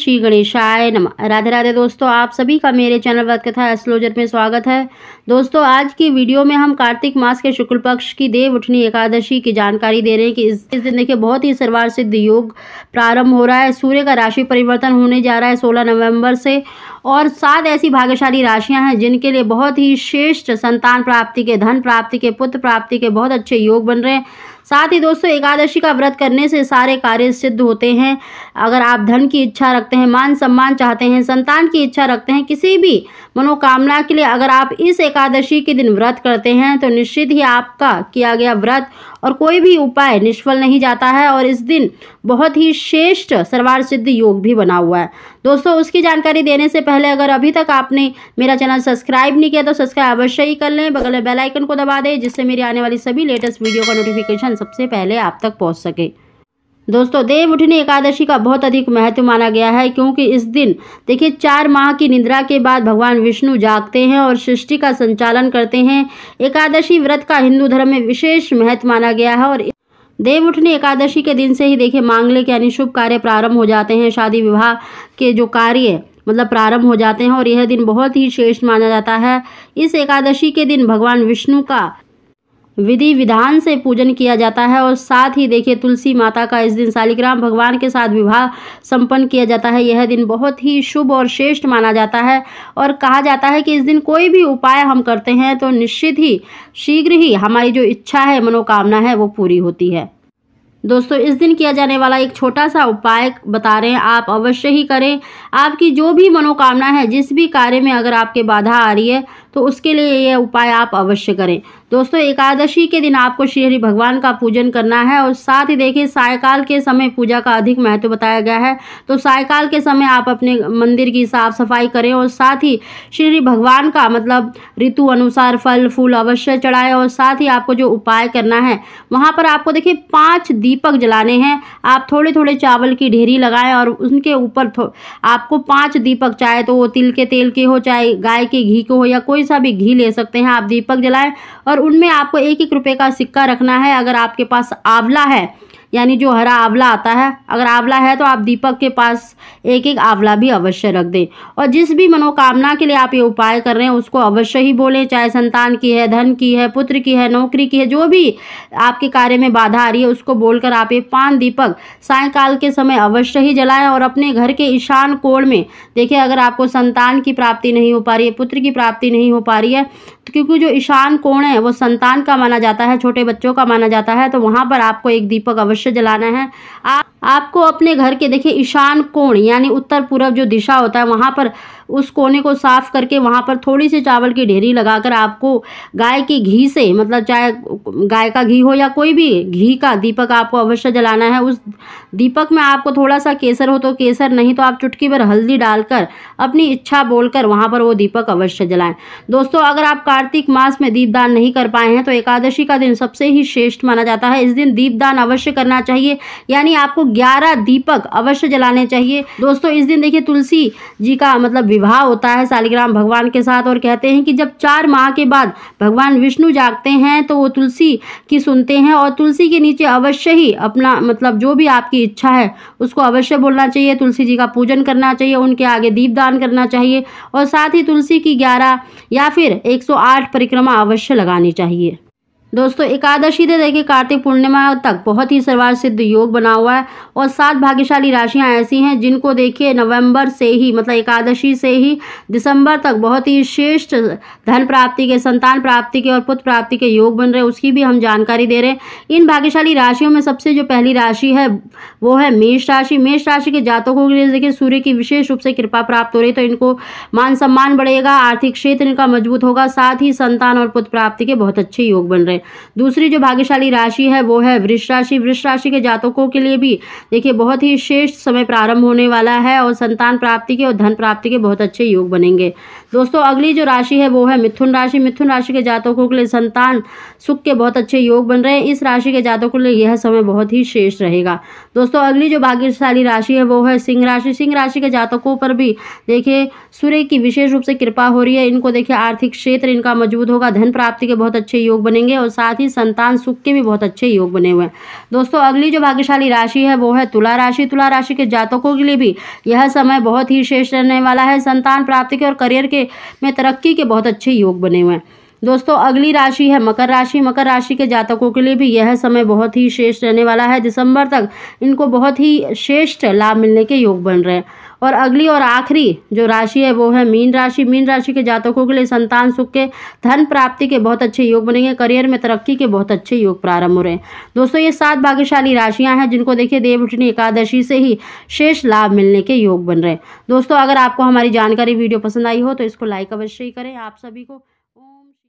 श्री गणेशाय नमः राधे राधे दोस्तों आप सभी का मेरे चैनल व्रत कथा एस्ट्रोलॉजर में स्वागत है दोस्तों आज की वीडियो में हम कार्तिक मास के शुक्ल पक्ष की देव उठनी एकादशी की जानकारी दे रहे हैं कि इस, इस दिन देखिए बहुत ही सर्वार सिद्ध योग प्रारंभ हो रहा है सूर्य का राशि परिवर्तन होने जा रहा है सोलह नवम्बर से और सात ऐसी भाग्यशाली राशियां हैं जिनके लिए बहुत ही श्रेष्ठ संतान प्राप्ति के धन प्राप्ति के पुत्र प्राप्ति के बहुत अच्छे योग बन रहे हैं साथ ही दोस्तों एकादशी का व्रत करने से सारे कार्य सिद्ध होते हैं अगर आप धन की इच्छा रखते हैं मान सम्मान चाहते हैं संतान की इच्छा रखते हैं किसी भी मनोकामना के लिए अगर आप इस एकादशी के दिन व्रत करते हैं तो निश्चित ही आपका किया गया व्रत और कोई भी उपाय निष्फल नहीं जाता है और इस दिन बहुत ही श्रेष्ठ सर्वार सिद्ध योग भी बना हुआ है दोस्तों उसकी जानकारी देने से पहले अगर अभी तक आपने मेरा चैनल सब्सक्राइब नहीं किया तो सब्सक्राइब अवश्य ही कर लें बगल में बेलाइकन को दबा दें जिससे मेरी आने वाली सभी लेटेस्ट वीडियो का नोटिफिकेशन सबसे पहले आप तक पहुँच सके दोस्तों देव उठनी एकादशी का बहुत अधिक महत्व माना गया है क्योंकि इस दिन देखिए चार माह की निद्रा के बाद भगवान विष्णु जागते हैं और सृष्टि का संचालन करते हैं एकादशी व्रत का हिंदू धर्म में विशेष महत्व माना गया है और देव उठनी एकादशी के दिन से ही देखिए मांगले के यानी शुभ कार्य प्रारंभ हो जाते हैं शादी विवाह के जो कार्य मतलब प्रारंभ हो जाते हैं और यह दिन बहुत ही श्रेष्ठ माना जाता है इस एकादशी के दिन भगवान विष्णु का विधि विधान से पूजन किया जाता है और साथ ही देखिए तुलसी माता का इस दिन शालिग्राम भगवान के साथ विवाह संपन्न किया जाता है यह दिन बहुत ही शुभ और श्रेष्ठ माना जाता है और कहा जाता है कि इस दिन कोई भी उपाय हम करते हैं तो निश्चित ही शीघ्र ही हमारी जो इच्छा है मनोकामना है वो पूरी होती है दोस्तों इस दिन किया जाने वाला एक छोटा सा उपाय बता रहे हैं आप अवश्य ही करें आपकी जो भी मनोकामना है जिस भी कार्य में अगर आपके बाधा आ रही है तो उसके लिए यह उपाय आप अवश्य करें दोस्तों एकादशी के दिन आपको श्री भगवान का पूजन करना है और साथ ही देखिए सायकाल के समय पूजा का अधिक महत्व बताया गया है तो सायकाल के समय आप अपने मंदिर की साफ सफाई करें और साथ ही श्री भगवान का मतलब ऋतु अनुसार फल फूल अवश्य चढ़ाएं और साथ ही आपको जो उपाय करना है वहाँ पर आपको देखिए पाँच दीपक जलाने हैं आप थोड़े थोड़े चावल की ढेरी लगाएं और उनके ऊपर आपको पाँच दीपक चाहे तो वो तिल के तेल के हो चाहे गाय के घी के हो या कोई सा भी घी ले सकते हैं आप दीपक जलाएं और उनमें आपको एक एक रुपए का सिक्का रखना है अगर आपके पास आंवला है यानी जो हरा आंवला आता है अगर आंवला है तो आप दीपक के पास एक एक आंवला भी अवश्य रख दें और जिस भी मनोकामना के लिए आप ये उपाय कर रहे हैं उसको अवश्य ही बोलें चाहे संतान की है धन की है पुत्र की है नौकरी की है जो भी आपके कार्य में बाधा आ रही है उसको बोलकर आप ये पान दीपक सायकाल के समय अवश्य ही जलाएं और अपने घर के ईशान कोण में देखिए अगर आपको संतान की प्राप्ति नहीं हो पा रही है पुत्र की प्राप्ति नहीं हो पा रही है क्योंकि जो ईशान कोण है वो संतान का माना जाता है छोटे बच्चों का माना जाता है तो वहाँ पर आपको एक दीपक अवश्य जलाना है आप आपको अपने घर के देखिए ईशान कोण यानी उत्तर पूर्व जो दिशा होता है वहाँ पर उस कोने को साफ करके वहाँ पर थोड़ी सी चावल की ढेरी लगाकर आपको गाय के घी से मतलब चाहे गाय का घी हो या कोई भी घी का दीपक आपको अवश्य जलाना है उस दीपक में आपको थोड़ा सा केसर हो तो केसर नहीं तो आप चुटकी भर हल्दी डालकर अपनी इच्छा बोलकर वहाँ पर वो दीपक अवश्य जलाएं दोस्तों अगर आप कार्तिक मास में दीपदान नहीं कर पाए हैं तो एकादशी का दिन सबसे ही श्रेष्ठ माना जाता है इस दिन दीपदान अवश्य करना चाहिए यानी आपको ग्यारह दीपक अवश्य जलाने चाहिए दोस्तों इस दिन देखिए तुलसी जी का मतलब विवाह होता है शालिग्राम भगवान के साथ और कहते हैं कि जब चार माह के बाद भगवान विष्णु जागते हैं तो वो तुलसी की सुनते हैं और तुलसी के नीचे अवश्य ही अपना मतलब जो भी आपकी इच्छा है उसको अवश्य बोलना चाहिए तुलसी जी का पूजन करना चाहिए उनके आगे दीपदान करना चाहिए और साथ ही तुलसी की ग्यारह या फिर एक परिक्रमा अवश्य लगानी चाहिए दोस्तों एकादशी से देखिए कार्तिक पूर्णिमा तक बहुत ही सर्वार सिद्ध योग बना हुआ है और सात भाग्यशाली राशियां ऐसी हैं जिनको देखिए नवंबर से ही मतलब एकादशी से ही दिसंबर तक बहुत ही श्रेष्ठ धन प्राप्ति के संतान प्राप्ति के और पुत्र प्राप्ति के योग बन रहे हैं उसकी भी हम जानकारी दे रहे हैं इन भाग्यशाली राशियों में सबसे जो पहली राशि है वो है मेष राशि मेष राशि के जातकों के लिए देखिए सूर्य की विशेष रूप से कृपा प्राप्त हो रही है तो इनको मान सम्मान बढ़ेगा आर्थिक क्षेत्र इनका मजबूत होगा साथ ही संतान और पुत्र प्राप्ति के बहुत अच्छे योग बन रहे हैं दूसरी जो भाग्यशाली राशि है वो है वृक्ष राशि वृक्ष राशि के जातकों के लिए भी देखिए बहुत ही श्रेष्ठ समय प्रारंभ होने वाला है और संतान प्राप्ति के और धन प्राप्ति के बहुत अच्छे योग बनेंगे दोस्तों अगली जो राशि है वो है मिथुन राशि मिथुन राशि के जातकों के लिए संतान सुख के बहुत अच्छे योग बन रहे हैं इस राशि के जातकों के लिए यह समय बहुत ही श्रेष्ठ रहेगा दोस्तों अगली जो भाग्यशाली राशि है वो है सिंह राशि सिंह राशि के जातकों पर भी देखिए सूर्य की विशेष रूप से कृपा हो रही है इनको देखिए आर्थिक क्षेत्र इनका मजबूत होगा धन प्राप्ति के बहुत अच्छे योग बनेंगे और और साथ ही संतान सुख के भी बहुत अच्छे योग बने हुए हैं दोस्तों अगली जो भाग्यशाली राशि है वो है तुला राशि तुला राशि के जातकों के लिए भी यह समय बहुत ही श्रेष्ठ रहने वाला है संतान प्राप्ति के और करियर के में तरक्की के बहुत अच्छे योग बने हुए हैं दोस्तों अगली राशि है मकर राशि मकर राशि के जातकों के लिए भी यह समय बहुत ही श्रेष्ठ रहने वाला है दिसंबर तक इनको बहुत ही श्रेष्ठ लाभ मिलने के योग बन रहे हैं और अगली और आखिरी जो राशि है वो है मीन राशि मीन राशि के जातकों के लिए संतान सुख के धन प्राप्ति के बहुत अच्छे योग बनेंगे करियर में तरक्की के बहुत अच्छे योग प्रारंभ हो रहे हैं दोस्तों ये सात भाग्यशाली राशियां हैं जिनको देखिए देवउठनी एकादशी से ही शेष लाभ मिलने के योग बन रहे हैं दोस्तों अगर आपको हमारी जानकारी वीडियो पसंद आई हो तो इसको लाइक अवश्य ही करें आप सभी को